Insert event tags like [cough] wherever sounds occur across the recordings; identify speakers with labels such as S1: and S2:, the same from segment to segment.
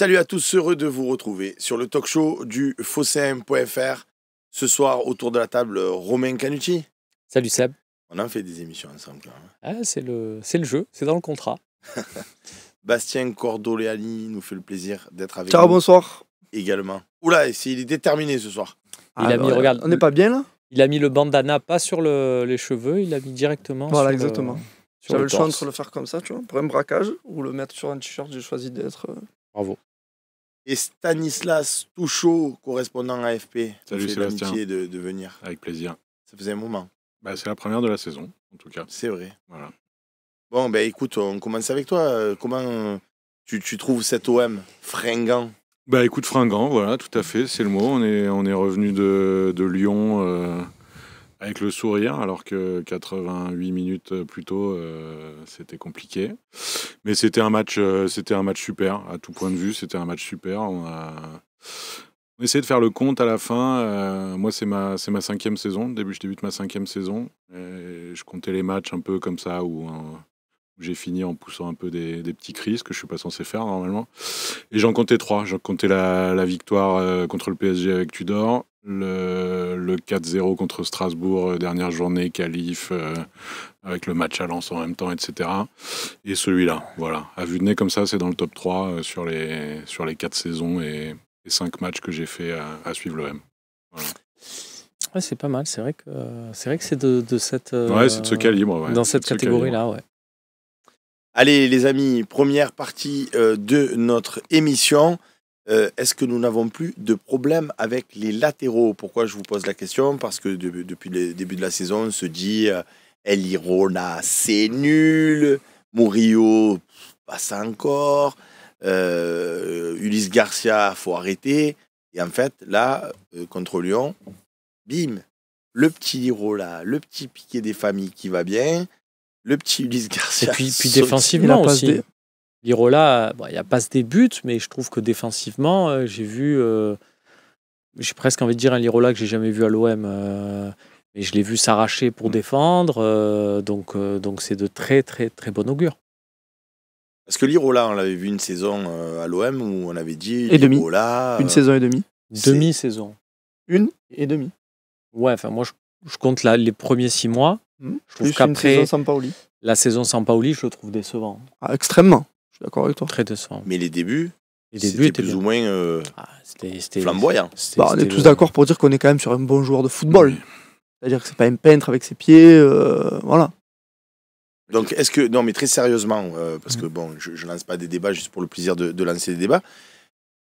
S1: Salut à tous, heureux de vous retrouver sur le talk show du fossem.fr. Ce soir, autour de la table, euh, Romain Canucci. Salut Seb. On en fait des émissions ensemble.
S2: Ah, c'est le, le jeu, c'est dans le contrat.
S1: [laughs] Bastien Cordoleani nous fait le plaisir d'être avec nous. Ciao, bonsoir. Également. Oula, il est déterminé ce soir. il a ah, mis, bah, regarde, on n'est pas bien
S2: là Il a mis le bandana pas sur le, les cheveux, il l'a mis directement voilà, exactement. J'avais le, le choix entre
S3: le faire comme ça, tu vois, pour un braquage, ou le mettre sur un t-shirt, j'ai choisi d'être. Euh, Bravo et Stanislas Touchot, correspondant AFP. Salut Sébastien. De,
S1: de venir. Avec plaisir. Ça faisait un moment. Bah, c'est la première de la saison, en tout cas. C'est vrai. Voilà. Bon, bah, écoute, on commence avec toi. Euh, comment tu, tu trouves cet OM fringant
S4: Bah écoute, fringant, voilà, tout à fait, c'est le mot. On est, on est revenu de, de Lyon. Euh avec le sourire, alors que 88 minutes plus tôt, euh, c'était compliqué. Mais c'était un match, euh, c'était un match super à tout point de vue. C'était un match super. On a, essayé de faire le compte à la fin. Euh, moi, c'est ma, c'est ma cinquième saison. Début, je débute ma cinquième saison. je comptais les matchs un peu comme ça où. j'ai fini en poussant un peu des, petits cris, ce que je suis pas censé faire normalement. Et j'en comptais trois. J'en comptais la, victoire contre le PSG avec Tudor, le, 4-0 contre Strasbourg, euh, dernière journée, qualif, euh, avec le match à Lens en même temps, etc. Et celui-là, voilà. À vue de nez comme ça, c'est dans le top 3 euh, sur les, sur les 4 saisons et, 5 matchs que j'ai fait à, suivre le Voilà.
S2: Ouais, c'est pas mal. C'est vrai que c'est vrai que c'est de, cette. Ouais, c'est de ce calibre. Dans cette catégorie-là, ouais.
S1: Allez, les amis, première partie de notre émission. Euh, est-ce que nous n'avons plus de problème avec les latéraux Pourquoi je vous pose la question Parce que depuis le début de la saison, on se dit euh, El Irona, c'est nul. Murillo, pas ça encore. Euh, Ulysse Garcia, faut arrêter. Et en fait, là, contre Lyon, bim, le petit
S2: dirola, le petit piqué des familles qui va bien, le petit Ulysse Garcia. Et puis, puis défensivement aussi. Lirola, il n'y a pas ce début, mais je trouve que défensivement, euh, j'ai vu, euh, j'ai presque envie de dire un Lirola que j'ai jamais vu à l'OM. Euh, mais je l'ai vu s'arracher pour mm. défendre, donc donc c'est de très très très bon augure.
S1: Parce que Lirola, on l'avait vu une saison à l'OM où on avait dit
S2: et Lirola, demi. une saison et demie, demi saison, une et demie. Ouais, enfin moi je, compte là les premiers six mois. Mm. Je trouve qu'après la saison sans Paoli, je le trouve décevant.
S3: Ah, extrêmement
S2: d'accord avec toi. Très décent.
S1: Mais les débuts, les étaient plus ou moins euh, ah, bah, on est tous d'accord
S3: pour dire qu'on est quand même sur un bon joueur de football. C'est-à-dire que c'est pas un peintre avec ses pieds, euh, voilà.
S1: Donc, est-ce que. Non, mais très sérieusement, euh, parce que mm. bon, je, ne lance pas des débats juste pour le plaisir de, lancer des débats.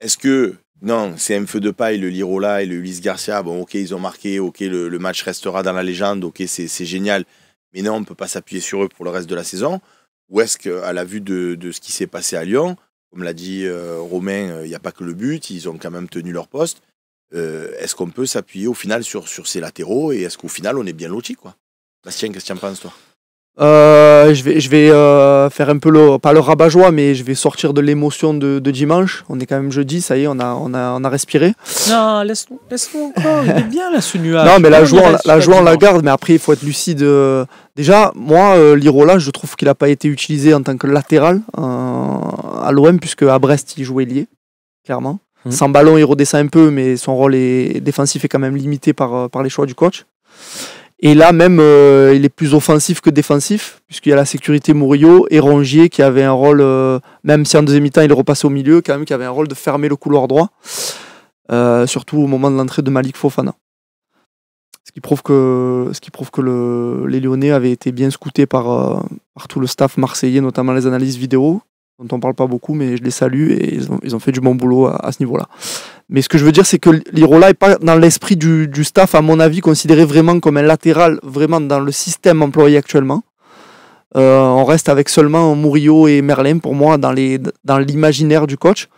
S1: Est-ce que. Non, c'est un feu de paille, le Lirola et le Ulysse Garcia. Bon, ok, ils ont marqué, ok, le, le match restera dans la légende, ok, c'est, génial. Mais non, on ne peut pas s'appuyer sur eux pour le reste de la saison. Ou est-ce qu'à la vue de, de ce qui s'est passé à Lyon, comme l'a dit euh, Romain, euh, il n'y a pas que le but, ils ont quand même tenu leur poste. Euh, est-ce qu'on peut s'appuyer au final sur, sur ces latéraux et est-ce qu'au final on est bien loti quoi Bastien, qu'est-ce que tu en penses toi
S3: je vais, je vais faire un peu le, pas le rabat-joie, mais je vais sortir de l'émotion de, de, dimanche. On est quand même jeudi, ça y est, on a, on a, on a respiré.
S2: Non, laisse-nous encore, il est bien là ce nuage. Non, mais la joie, la, joie on la
S3: garde, mais après il faut être lucide. Déjà, moi, Liro euh, Lirola, je trouve qu'il n'a pas été utilisé en tant que latéral euh, à l'OM, puisque à Brest, il jouait lié, clairement. Mhm. Sans ballon, il redescend un peu, mais son rôle est défensif est quand même limité par, euh, les choix du coach. Et là, même, il est plus offensif que défensif, puisqu'il y a la sécurité Murillo et Rongier qui avait un rôle, même si en deuxième mi-temps, il repassait au milieu, quand même, qui avait un rôle de fermer le couloir droit, surtout au moment de l'entrée de Malik Fofana ce qui prouve que, ce qui prouve que les Lyonnais avaient été bien scoutés par, euh, par tout le staff marseillais, notamment les analyses vidéo, dont on ne parle pas beaucoup, mais je les salue et ils ont, fait du bon boulot à, ce niveau-là. Mais ce que je veux dire, c'est que l'Irola n'est pas dans l'esprit du, staff, à mon avis, considéré vraiment comme un latéral, vraiment dans le système employé actuellement. Euh, on reste avec seulement Murillo et Merlin, pour moi, dans l'imaginaire dans du coach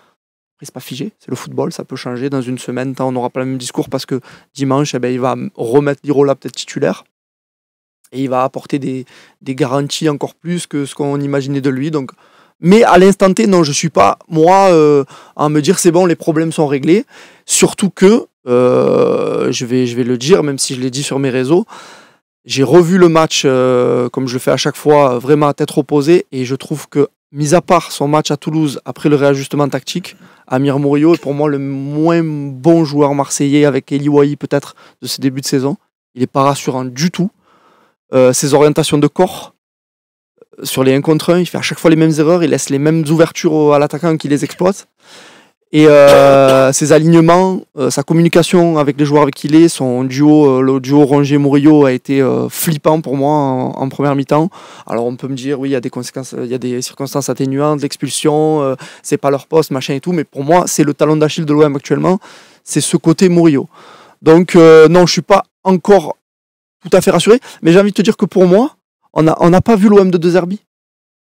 S3: c'est pas figé, c'est le football, ça peut changer. Dans une semaine, on n'aura pas le même discours parce que dimanche, eh ben, il va remettre Lirola peut-être titulaire. Et il va apporter des, garanties encore plus que ce qu'on imaginait de lui. Donc, mais à l'instant T, non, je suis pas, moi, euh, à me dire c'est bon, les problèmes sont réglés. Surtout que, euh, je, vais, je vais le dire, même si je l'ai dit sur mes réseaux, j'ai revu le match, euh, comme je le fais à chaque fois, vraiment à tête reposée. Et je trouve que mis à part son match à Toulouse après le réajustement tactique, Amir Mouriot est pour moi le moins bon joueur marseillais avec Eli peut-être de ses débuts de saison. Il n'est pas rassurant du tout. Euh, ses orientations de corps euh, sur les 1 contre 1, il fait à chaque fois les mêmes erreurs, il laisse les mêmes ouvertures à l'attaquant qui les exploite. Et euh, ses [coughs] alignements, euh, sa communication avec les joueurs avec qui il est, son duo, euh, le duo Rongier-Murillo a été euh, flippant pour moi en, première mi-temps. Alors on peut me dire, oui, il y a des conséquences, il y a des circonstances atténuantes, l'expulsion, euh, c'est pas leur poste, machin et tout, mais pour moi, c'est le talon d'Achille de l'OM actuellement, c'est ce côté Murillo. Donc non, je suis pas encore tout à fait rassuré, mais j'ai envie de te dire que pour moi, on n'a on a pas vu l'OM de Deux Derby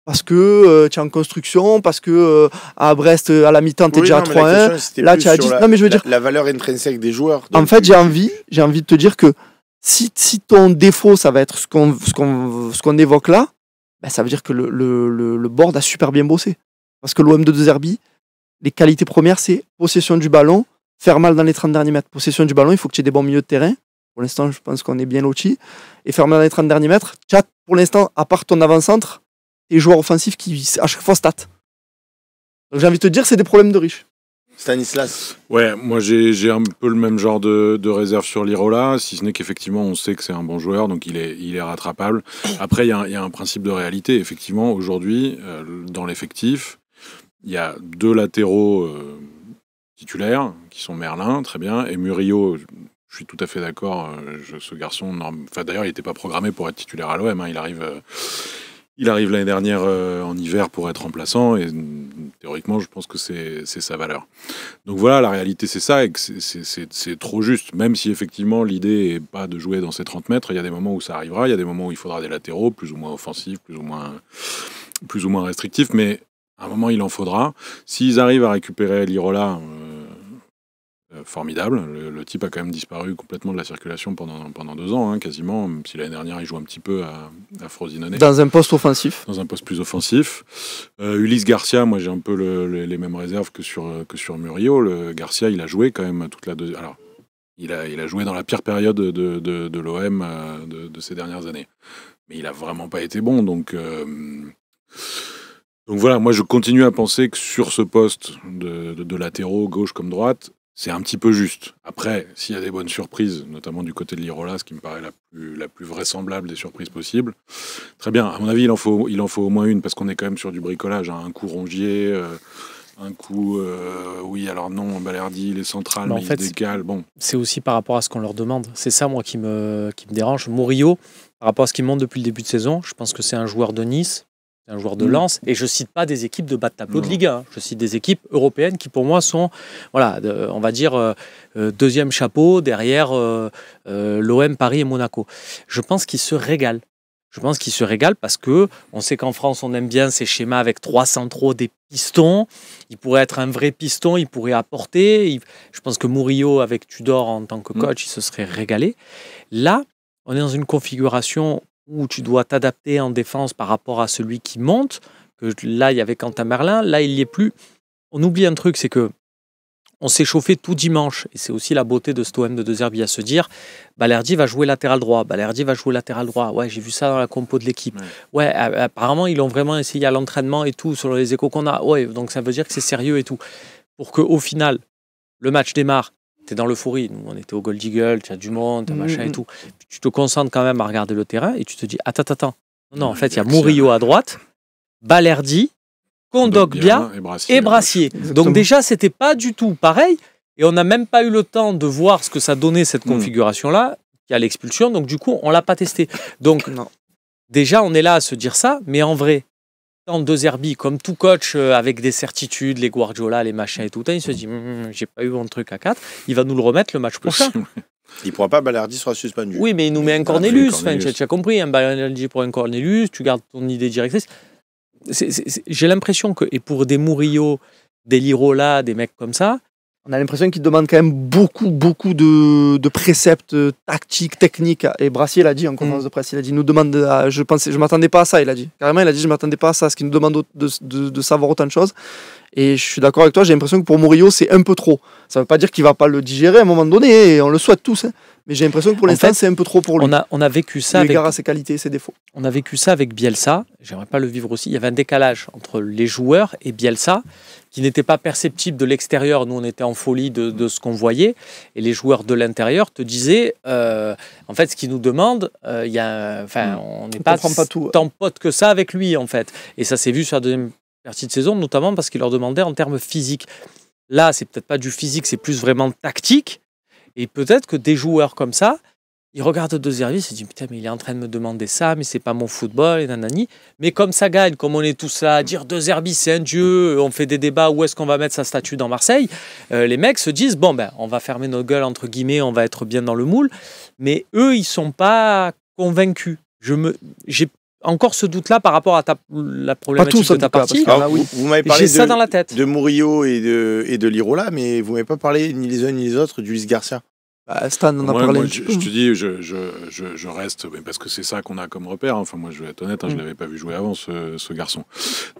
S3: parce que euh, tu es en construction, parce que euh, à Brest, à la mi-temps, tu es déjà à 3-1. Là, tu as La, non, mais je veux
S1: valeur intrinsèque des joueurs.
S3: En fait, j'ai envie, j'ai envie de te dire que si, si ton défaut, ça va être ce qu'on évoque là, ben, ça veut dire que le, le, board a super bien bossé. Parce que l'OM de Zerbi, les qualités premières, c'est possession du ballon, faire mal dans les 30 derniers mètres. Possession du ballon, il faut que tu aies des bons milieux de terrain. Pour l'instant, je pense qu'on est bien lotis. Et faire mal dans les 30 derniers mètres, chat, pour l'instant, à part ton avant-centre, des joueurs offensifs qui à chaque fois statent. Donc j'ai envie de te dire, c'est des problèmes de riches.
S1: Stanislas
S4: Ouais, moi j'ai un peu le même genre de, réserve sur Lirola, si ce n'est qu'effectivement on sait que c'est un bon joueur, donc il est, il est rattrapable. Après, il y, a un principe de réalité. Effectivement, aujourd'hui, euh, dans l'effectif, il y a deux latéraux euh, titulaires, qui sont Merlin, très bien, et Murillo, je suis tout à fait d'accord. Euh, ce garçon, d'ailleurs, il n'était pas programmé pour être titulaire à l'OM. Hein, il arrive, il arrive l'année dernière euh, en hiver pour être remplaçant et mm, théoriquement, je pense que c'est sa valeur. Donc voilà, la réalité, c'est ça et c'est trop juste. Même si effectivement, l'idée n'est pas de jouer dans ces 30 mètres, il y a des moments où ça arrivera, il y a des moments où il faudra des latéraux, plus ou moins offensifs, plus ou moins, plus ou moins restrictifs, mais à un moment, il en faudra. S'ils arrivent à récupérer l'Irola, euh, euh, formidable. Le, type a quand même disparu complètement de la circulation pendant, pendant deux ans, hein, quasiment, même si l'année dernière il joue un petit peu à, à Frosinone. Dans un poste offensif Dans un poste plus offensif. Euh, Ulysse Garcia, moi j'ai un peu les mêmes réserves que sur, que sur Murillo. Le Garcia, il a joué quand même toute la deuxième. Alors, il a, il a joué dans la pire période de, de, de l'OM euh, de, ces dernières années. Mais il a vraiment pas été bon, donc. donc voilà, moi je continue à penser que sur ce poste de, de latéraux, gauche comme droite, c'est un petit peu juste. Après, s'il y a des bonnes surprises, notamment du côté de l'Irola, ce qui me paraît la plus, vraisemblable des surprises possibles, très bien. À mon avis, il en faut, il en faut au moins une, parce qu'on est quand même sur du bricolage. Hein. Un coup rongier, euh, un coup, euh, oui, alors non, Balerdi, les centrales, mais, mais Bon.
S2: C'est aussi par rapport à ce qu'on leur demande. C'est ça, moi, qui me, qui me dérange. Murillo, par rapport à ce qu'il montre depuis le début de saison, je pense que c'est un joueur de Nice un joueur de mm. lance, et je cite pas des équipes de bas de tableau de Ligue hein. 1. je cite des équipes européennes qui pour moi sont, voilà, on va dire, euh, euh, deuxième chapeau derrière euh, l'OM, Paris et Monaco. Je pense qu'ils se régalent. Je pense qu'ils se régalent parce que on sait qu'en France, on aime bien ces schémas avec trois centraux, des pistons. Il pourrait être un vrai piston, il pourrait apporter. Je pense que Murillo, avec Tudor en tant que mm. coach, il se serait régalé. Là, on est dans une configuration où tu dois t'adapter en défense par rapport à celui qui monte, que là il y avait Quentin Merlin, là il n'y est plus. On oublie un truc, c'est que on s'est chauffé tout dimanche, et c'est aussi la beauté de ce de Deux à se dire Balerdi va jouer latéral droit, Balerdi va jouer latéral droit. Ouais, j'ai vu ça dans la compo de l'équipe. Ouais. apparemment ils ont vraiment essayé à l'entraînement et tout, selon les échos qu'on a. Ouais, donc ça veut dire que c'est sérieux et tout. Pour que au final, le match démarre, t'es dans l'euphorie. Nous, on était au Gold Eagle, tu as du monde, as mm, machin et mm, tout. Mm. Tu te concentres quand même à regarder le terrain et tu te dis Attends, attends, Non, en fait, il y a Murillo à droite, Balerdi, Kondogbia et Brassier. Donc, déjà, c'était pas du tout pareil. Et on n'a même pas eu le temps de voir ce que ça donnait cette configuration-là, qui a l'expulsion. Donc, du coup, on l'a pas testé. Donc, non. déjà, on est là à se dire ça, mais en vrai, en deux zerbi comme tout coach euh, avec des certitudes, les Guardiola, les machins et tout, il se dit hum, hum, j'ai pas eu mon truc à 4, il va nous le remettre le match prochain. [laughs]
S1: Il pourra pas, Balardi sera suspendu.
S2: Oui, mais il nous met un ah, Cornelius. tu, as compris, un hein, pour un Cornelius, tu gardes ton idée directrice. J'ai l'impression que, et pour des Murillo, des Lirola, des mecs comme ça, on a l'impression
S3: qu'il demande quand même beaucoup, beaucoup de, préceptes tactiques, techniques. Et Brassier l'a dit en mm. conférence de presse, il a dit, nous demande, je pensais, je m'attendais pas à ça, il a dit. Carrément, il a dit, je m'attendais pas à ça, ce qu'il nous demande de, savoir autant de choses. Et je suis d'accord avec toi, j'ai l'impression que pour Murillo, c'est un peu trop. Ça ne veut pas dire qu'il ne va pas le digérer à un moment donné, on le souhaite tous. Hein. Mais j'ai l'impression que pour l'instant, c'est un peu trop pour lui. On a, on a vécu ça. Avec, à ses
S2: qualités ses défauts. On a vécu ça avec Bielsa. J'aimerais pas le vivre aussi. Il y avait un décalage entre les joueurs et Bielsa qui n'était pas perceptible de l'extérieur. Nous, on était en folie de, de ce qu'on voyait. Et les joueurs de l'intérieur te disaient, euh, en fait, ce qu'ils nous demandent, euh, Il y a, enfin, hmm. on n'est pas, pas tout. tant pote que ça avec lui, en fait. Et ça s'est vu sur la deuxième partie de saison, notamment parce qu'il leur demandait en termes physiques. Là, c'est peut-être pas du physique, c'est plus vraiment tactique. Et peut-être que des joueurs comme ça, ils regardent deux services et disent Putain, mais il est en train de me demander ça, mais c'est pas mon football, et nanani. Mais comme ça gagne, comme on est tous là, à dire deux Zerbi, c'est un dieu, on fait des débats, où est-ce qu'on va mettre sa statue dans Marseille euh, Les mecs se disent Bon, ben, on va fermer nos gueules, entre guillemets, on va être bien dans le moule. Mais eux, ils sont pas convaincus. Je me, j'ai encore ce doute-là par rapport à ta, la problématique de ta
S1: partie. oui. vous, m'avez parlé de, de Murillo et de, et de Lirola, mais vous m'avez pas parlé ni les uns ni les autres du d'Ulysse Garcia. Bah, Stan en a parlé. je,
S4: te dis, je, reste, parce que c'est ça qu'on a comme repère. Enfin, moi, je vais être honnête, hein, je ne mm. l'avais pas vu jouer avant, ce, garçon.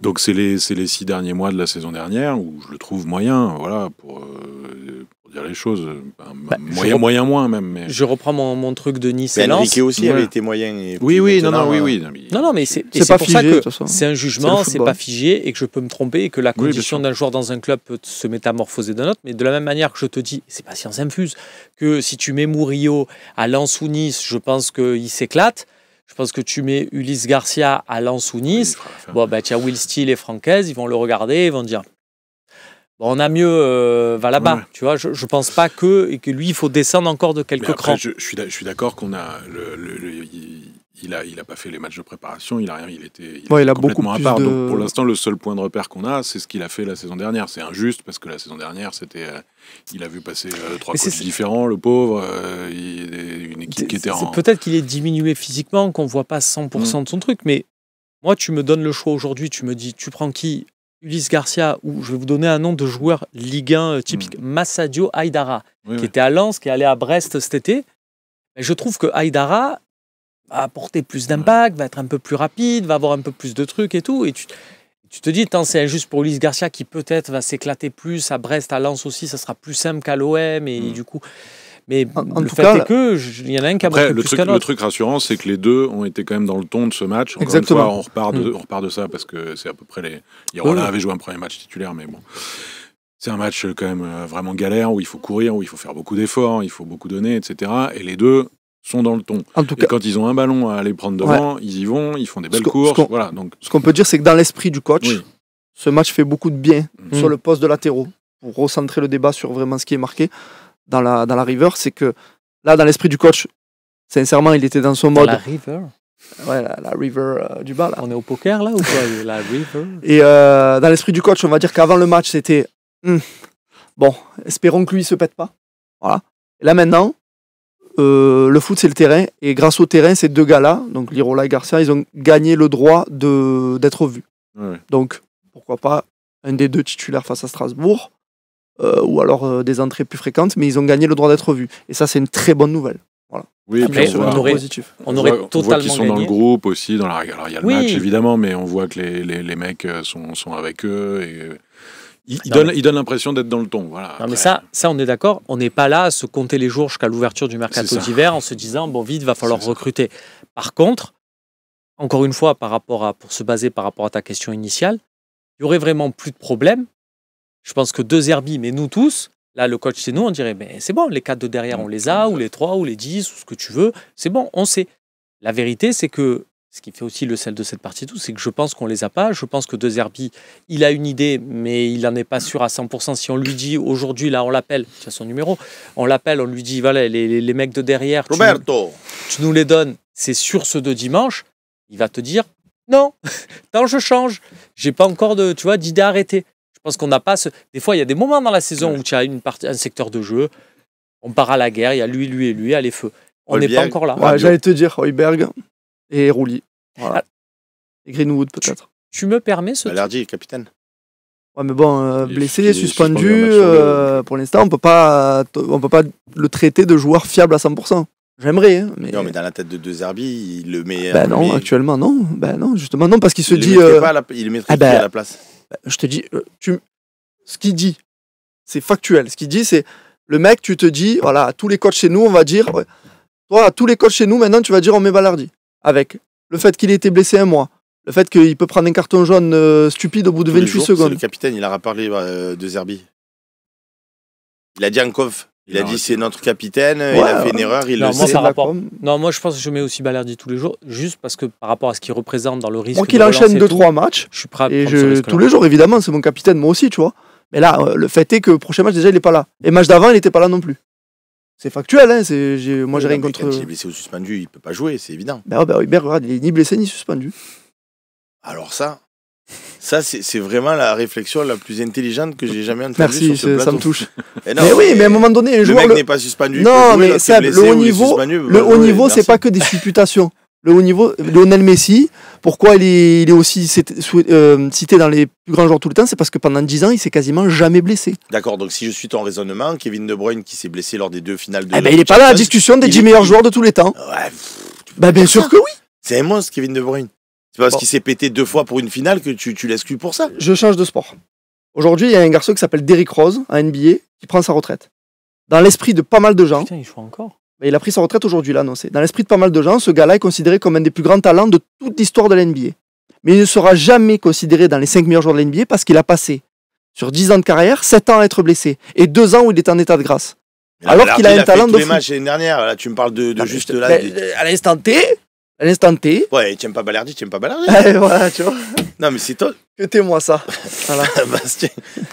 S4: Donc, c'est les, les, six derniers mois de la saison dernière où je le trouve moyen, voilà, pour, euh, les choses. Euh, bah, moyen, moyen, moins même. Je
S2: reprends mon, mon truc de Nice et ben, Lens. aussi avait été moyen. oui, oui, non, non, oui, euh, oui. Non, mais, non, mais c'est pour figé, c'est un jugement, c'est pas figé et que je peux me tromper et que la condition d'un joueur dans un club peut se métamorphoser d'un autre. Mais de la même manière que je te dis, c'est pas science infuse, que si tu mets Murillo à Lens ou Nice, je pense qu'il s'éclate. Je pense que tu mets Ulysse Garcia à Lens ou Nice. bon, bah, tiens, Will Steele et Francaise, ils vont le regarder, ils vont dire on a mieux euh, va là-bas. Tu vois, je, ne pense pas que et que lui, il faut descendre encore de quelques crans. Je,
S4: suis d'accord qu'on a il a il a pas fait les matchs de préparation, il a rien, il était beaucoup à part. Donc pour l'instant, le seul point de repère qu'on a, c'est ce qu'il a fait la saison dernière. C'est injuste parce que la saison dernière, c'était euh, il a vu passer euh, trois coachs différents, le pauvre, une équipe qui était en... Peut-être qu'il est
S2: diminué physiquement, qu'on voit pas 100% mm. de son truc, mais moi, tu me donnes le choix aujourd'hui, tu me dis, tu prends qui Ulysse Garcia, ou je vais vous donner un nom de joueur Ligue 1 euh, typique, hmm. Massadio Aydara, qui était à Lens, qui est allé à Brest cet été. Je trouve que Aydara va apporter plus d'impact, va être un peu plus rapide, va avoir un peu plus de trucs et tout. Et tu, te dis, tant c'est juste pour Ulysse Garcia qui peut-être va s'éclater plus à Brest, à Lens aussi, ça sera plus simple qu'à l'OM. Et hmm. du coup, mais en, tout cas, il y en a un qui a après, le, truc, le truc
S4: rassurant, c'est que les deux ont été quand même dans le ton de ce match. Encore Exactement. Une fois, mm. on repart, de, ça parce que c'est à peu près les. Irola avait joué un premier match titulaire, mais bon. C'est un match quand même euh, vraiment galère où il faut courir, où il faut faire beaucoup d'efforts, il faut beaucoup donner, etc. Et les deux sont dans le ton. En tout cas, et quand ils ont un ballon à aller prendre devant, ils y vont, ils font des belles courses. Ce voilà, donc...
S3: Ce qu'on peut dire, c'est que dans l'esprit du coach, ce match fait beaucoup de bien mm. sur le poste de latéraux pour recentrer le débat sur vraiment ce qui est marqué dans la, dans la river, c'est que là, dans l'esprit du coach, sincèrement, il était dans son mode. Euh, la river
S2: Ouais, la, river du bas. Là. On est au poker là ou quoi La river.
S3: Et euh, dans l'esprit du coach, on va dire qu'avant le match, c'était hum, bon, espérons que lui se pète pas. Voilà. Et là maintenant, euh, le foot c'est le terrain et grâce au terrain, ces deux gars-là, donc Lirola et Garcia, ils ont gagné le droit de d'être vus. Donc pourquoi pas un des deux titulaires face à Strasbourg euh, ou alors euh, des entrées plus fréquentes, mais ils ont gagné le droit d'être vus. Et ça, c'est une très bonne nouvelle.
S4: Voilà. Oui, on, aurait, totalement on on voit, qu'ils sont dans le groupe aussi, dans la. Alors il y a le match évidemment, mais on voit que les, les, les mecs euh, sont, sont, avec eux et. Ils, ils donnent l'impression d'être dans le ton. Voilà, non, mais ça, ça, on est
S2: d'accord. On n'est pas là à se compter les jours jusqu'à l'ouverture du mercato d'hiver en se disant, bon, vite, va falloir recruter. Par contre, encore une fois, par rapport à, pour se baser par rapport à ta question initiale, il y aurait vraiment plus de problème je pense que deux Zerbi, mais nous tous, là, le coach, c'est nous, on dirait, mais c'est bon, les quatre de derrière, on les a, ou les trois, ou les dix, ou ce que tu veux, c'est bon, on sait. La vérité, c'est que ce qui fait aussi le sel de cette partie tout, c'est que je pense qu'on les a pas. Je pense que deux Zerbi, il a une idée, mais il n'en est pas sûr à 100%. Si on lui dit aujourd'hui, là, on l'appelle, tu as son numéro, on l'appelle, on lui dit, voilà, les, mecs de derrière, Roberto. Tu, nous les donnes, c'est sur ceux de dimanche, il va te dire, non, [laughs] tant je change, j'ai pas encore de, tu vois, d'idée arrêtée pense qu'on n'a pas. Des fois, il y a des moments dans la saison où tu as une un secteur de jeu, on part à la guerre, il y a lui, lui et lui, à les feux. On n'est pas encore là. Ouais, J'allais
S3: te dire Hoiberg et Rouli. Ah. Et Greenwood, peut-être. Tu, me permets ce.
S2: Balardi capitaine.
S3: Ouais, mais bon, euh, blessé, suspendu, euh, pour l'instant, on peut pas, on peut pas le traiter de joueur fiable à 100%. J'aimerais, hein,
S1: mais... Non, mais dans la tête de deux Zerbi, il le met... Ben non, actuellement, non.
S3: Ben non, justement, non, parce qu'il se dit... Il le à la place bah, je te dis, euh, tu, ce qu'il dit, c'est factuel. Ce qu'il dit, c'est le mec, tu te dis, voilà, à tous les coachs chez nous, on va dire, toi, à tous les coachs chez nous, maintenant, tu vas dire, on met Balardi. Avec le fait qu'il ait été blessé un mois, le fait qu'il peut prendre un carton jaune euh, stupide au bout de 28 secondes. Le
S1: capitaine, il a parlé euh, de Zerbi. Il a dit en il a dit c'est notre capitaine, il a fait une euh, erreur, il non, le moi, sait.
S2: Non, moi je pense que je mets aussi dit tous les jours, juste parce que par rapport à ce qu'il représente dans le risque. Moi qu'il enchaîne 2-3 matchs, je suis prêt et
S3: tous les jours évidemment, c'est mon capitaine, moi aussi, tu vois. Mais là, euh, le fait est que le prochain match déjà il n'est pas là. Et match d'avant il n'était pas là non plus. C'est factuel, hein, moi j'ai rien contre. Quand il est
S1: blessé ou suspendu, il peut pas jouer, c'est évident. Ben,
S3: ben, Hubert, il est ni blessé ni suspendu.
S1: Alors ça, ça, c'est vraiment la réflexion la plus intelligente que j'ai jamais entendue. Merci, sur ce ça me touche. [laughs] mais oui, mais à un moment donné, un le mec n'est pas suspendu. Non, mais le haut niveau, le haut
S3: c'est pas que des supputations. Le haut niveau, Lionel Messi, pourquoi il est, aussi euh, cité, dans les plus grands joueurs tout le temps C'est parce que pendant 10 ans, il s'est quasiment jamais blessé.
S1: D'accord, donc si je suis ton raisonnement, Kevin De Bruyne qui s'est blessé lors des deux finales de. Eh ben, il n'est pas dans la discussion des 10
S3: meilleurs joueurs de tous les temps. bah, bien sûr que oui.
S1: C'est moi monstre, Kevin De Bruyne. C'est parce qu'il s'est pété deux fois pour une finale que tu, tu l'exclus pour
S3: ça. Je change de sport. Aujourd'hui, il y a un garçon qui s'appelle Derrick Rose, un NBA, qui prend sa retraite. Dans l'esprit de pas mal de gens. Putain, il joue encore. Mais il a pris sa retraite aujourd'hui, là, c'est. Dans l'esprit de pas mal de gens, ce gars-là est considéré comme un des plus grands talents de toute l'histoire de l'NBA. Mais il ne sera jamais considéré dans les 5 meilleurs joueurs de l'NBA parce qu'il a passé, sur 10 ans de carrière, 7 ans à être blessé et 2 ans où il est en état de grâce. Ah, Alors qu'il a, un talent de. Tous les matchs
S1: l'année dernière, là, tu me parles de, de juste là. Euh, à l'instant T, à l'instant T. Ouais, t'aimes pas Balardi, t'aimes pas Balardi. [laughs] voilà, tu vois. Non, mais c'est toi. Que
S3: moi ça. [laughs] Voilà.
S1: Ah, bah,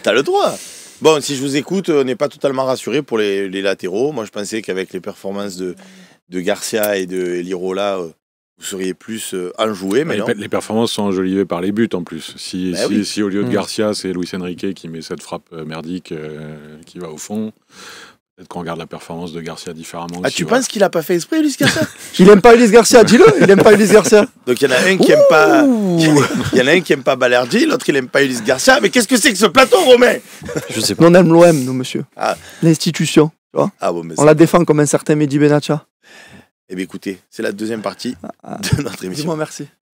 S1: T'as le droit. Bon, si je vous écoute, on euh, n'est pas totalement rassuré pour les, latéraux. Moi, je pensais qu'avec les performances de, de Garcia et de Lirola,
S4: euh, vous seriez plus euh, enjoué. Mais, Les, performances sont enjolivées par les buts en plus. Si, bah si, au lieu de mm. Garcia, c'est Luis Enrique qui met cette frappe merdique qui va au fond. Peut-être qu'on regarde la performance de Garcia différemment. Ah, tu
S1: penses qu'il n'a pas fait esprit, Ulysse
S4: Garcia [laughs]
S3: Il n'aime pas Ulysse Garcia, dis-le, il n'aime pas Ulysse Garcia. Donc il y en a un qui n'aime pas. [laughs]
S1: Il y en a un qui aime pas Balerdi, l'autre il aime pas Ulysse Garcia. Mais qu'est-ce que c'est que ce plateau, Romain
S3: Je sais pas. on aime l'OM, nous, monsieur. Ah. L'institution. Ah, on la défend comme un certain Mehdi Benatia.
S1: Eh bien, écoutez, c'est la deuxième partie ah, de notre émission. Dis-moi merci.